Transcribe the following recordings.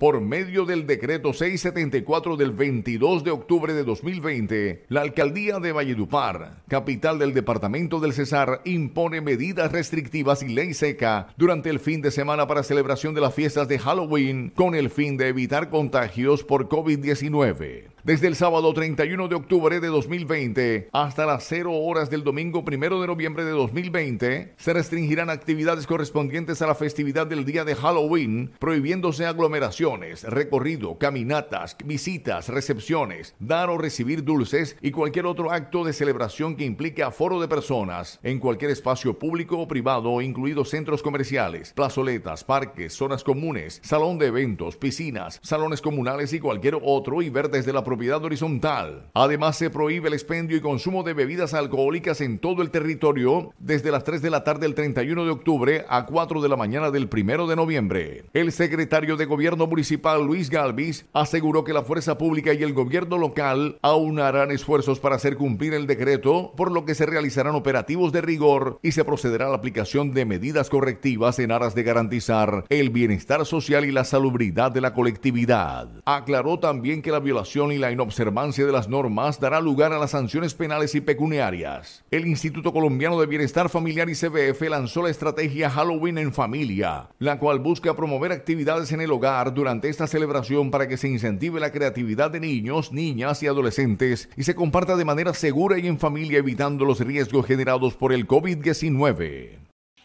Por medio del decreto 674 del 22 de octubre de 2020, la alcaldía de Valledupar, capital del departamento del Cesar, impone medidas restrictivas y ley seca durante el fin de semana para celebración de las fiestas de Halloween con el fin de evitar contagios por COVID-19 desde el sábado 31 de octubre de 2020 hasta las 0 horas del domingo 1 de noviembre de 2020, se restringirán actividades correspondientes a la festividad del día de Halloween, prohibiéndose aglomeraciones, recorrido, caminatas, visitas, recepciones, dar o recibir dulces y cualquier otro acto de celebración que implique aforo de personas en cualquier espacio público o privado, incluidos centros comerciales, plazoletas, parques, zonas comunes, salón de eventos, piscinas, salones comunales y cualquier otro y ver desde la propiedad horizontal. Además, se prohíbe el expendio y consumo de bebidas alcohólicas en todo el territorio desde las 3 de la tarde del 31 de octubre a 4 de la mañana del 1 de noviembre. El secretario de Gobierno Municipal, Luis Galvis, aseguró que la fuerza pública y el gobierno local aunarán esfuerzos para hacer cumplir el decreto, por lo que se realizarán operativos de rigor y se procederá a la aplicación de medidas correctivas en aras de garantizar el bienestar social y la salubridad de la colectividad. Aclaró también que la violación y la inobservancia de las normas dará lugar a las sanciones penales y pecuniarias. El Instituto Colombiano de Bienestar Familiar y lanzó la estrategia Halloween en Familia, la cual busca promover actividades en el hogar durante esta celebración para que se incentive la creatividad de niños, niñas y adolescentes y se comparta de manera segura y en familia evitando los riesgos generados por el COVID-19.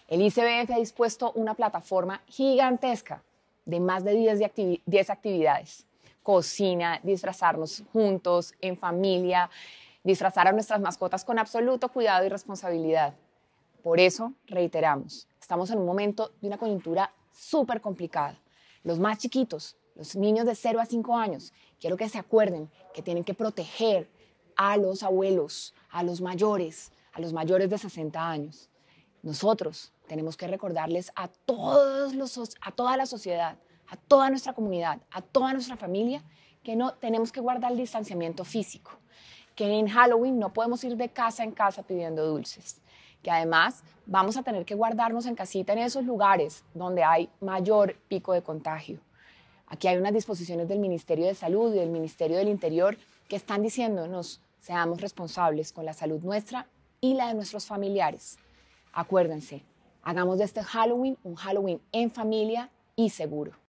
El ICBF ha dispuesto una plataforma gigantesca de más de 10 actividades cocina, disfrazarnos juntos, en familia, disfrazar a nuestras mascotas con absoluto cuidado y responsabilidad. Por eso, reiteramos, estamos en un momento de una coyuntura súper complicada. Los más chiquitos, los niños de 0 a 5 años, quiero que se acuerden que tienen que proteger a los abuelos, a los mayores, a los mayores de 60 años. Nosotros tenemos que recordarles a, todos los, a toda la sociedad a toda nuestra comunidad, a toda nuestra familia, que no tenemos que guardar el distanciamiento físico, que en Halloween no podemos ir de casa en casa pidiendo dulces, que además vamos a tener que guardarnos en casita en esos lugares donde hay mayor pico de contagio. Aquí hay unas disposiciones del Ministerio de Salud y del Ministerio del Interior que están diciéndonos seamos responsables con la salud nuestra y la de nuestros familiares. Acuérdense, hagamos de este Halloween un Halloween en familia y seguro.